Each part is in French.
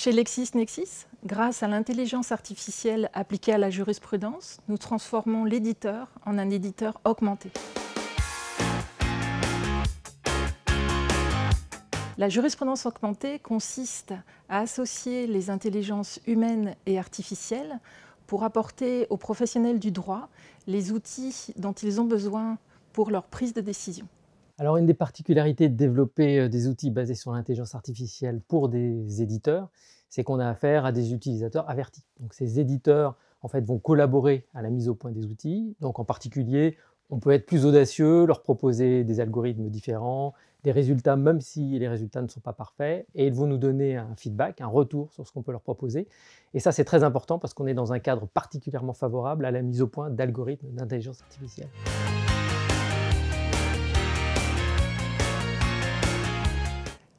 Chez LexisNexis, grâce à l'intelligence artificielle appliquée à la jurisprudence, nous transformons l'éditeur en un éditeur augmenté. La jurisprudence augmentée consiste à associer les intelligences humaines et artificielles pour apporter aux professionnels du droit les outils dont ils ont besoin pour leur prise de décision. Alors, une des particularités de développer euh, des outils basés sur l'intelligence artificielle pour des éditeurs, c'est qu'on a affaire à des utilisateurs avertis. Donc, ces éditeurs, en fait, vont collaborer à la mise au point des outils. Donc, en particulier, on peut être plus audacieux, leur proposer des algorithmes différents, des résultats, même si les résultats ne sont pas parfaits, et ils vont nous donner un feedback, un retour sur ce qu'on peut leur proposer. Et ça, c'est très important parce qu'on est dans un cadre particulièrement favorable à la mise au point d'algorithmes d'intelligence artificielle.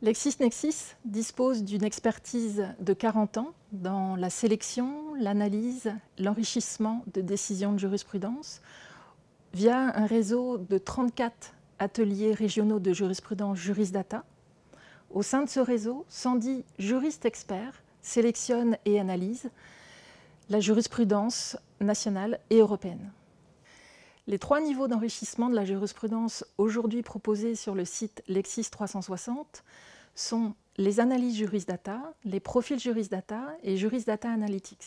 LexisNexis dispose d'une expertise de 40 ans dans la sélection, l'analyse, l'enrichissement de décisions de jurisprudence via un réseau de 34 ateliers régionaux de jurisprudence Jurisdata. Au sein de ce réseau, 110 juristes experts sélectionnent et analysent la jurisprudence nationale et européenne. Les trois niveaux d'enrichissement de la jurisprudence aujourd'hui proposés sur le site Lexis 360 sont les analyses jurisdata, les profils jurisdata et jurisdata analytics.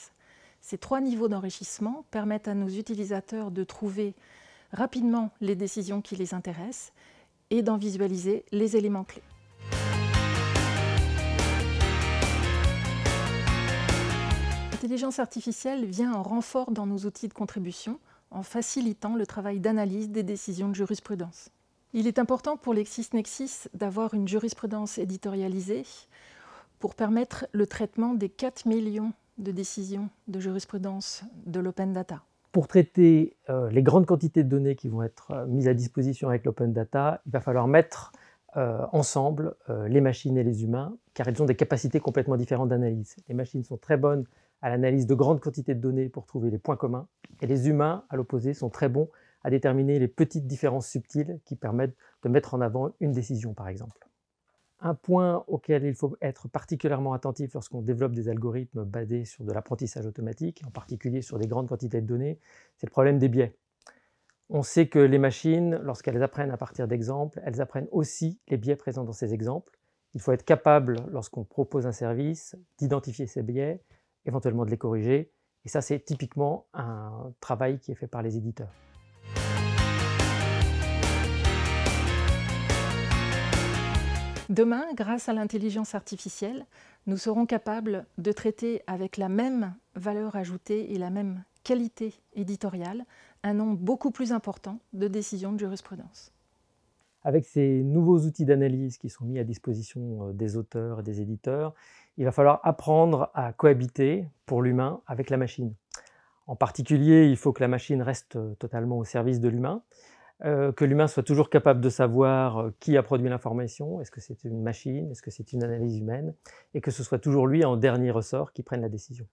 Ces trois niveaux d'enrichissement permettent à nos utilisateurs de trouver rapidement les décisions qui les intéressent et d'en visualiser les éléments clés. L'intelligence artificielle vient en renfort dans nos outils de contribution en facilitant le travail d'analyse des décisions de jurisprudence. Il est important pour LexisNexis d'avoir une jurisprudence éditorialisée pour permettre le traitement des 4 millions de décisions de jurisprudence de l'open data. Pour traiter euh, les grandes quantités de données qui vont être euh, mises à disposition avec l'open data, il va falloir mettre euh, ensemble les machines et les humains, car elles ont des capacités complètement différentes d'analyse. Les machines sont très bonnes à l'analyse de grandes quantités de données pour trouver les points communs, et les humains, à l'opposé, sont très bons à déterminer les petites différences subtiles qui permettent de mettre en avant une décision, par exemple. Un point auquel il faut être particulièrement attentif lorsqu'on développe des algorithmes basés sur de l'apprentissage automatique, en particulier sur des grandes quantités de données, c'est le problème des biais. On sait que les machines, lorsqu'elles apprennent à partir d'exemples, elles apprennent aussi les biais présents dans ces exemples. Il faut être capable, lorsqu'on propose un service, d'identifier ces biais, éventuellement de les corriger, et ça, c'est typiquement un travail qui est fait par les éditeurs. Demain, grâce à l'intelligence artificielle, nous serons capables de traiter avec la même valeur ajoutée et la même qualité éditoriale un nombre beaucoup plus important de décisions de jurisprudence. Avec ces nouveaux outils d'analyse qui sont mis à disposition euh, des auteurs et des éditeurs, il va falloir apprendre à cohabiter pour l'humain avec la machine. En particulier, il faut que la machine reste euh, totalement au service de l'humain, euh, que l'humain soit toujours capable de savoir qui a produit l'information, est-ce que c'est une machine, est-ce que c'est une analyse humaine, et que ce soit toujours lui en dernier ressort qui prenne la décision.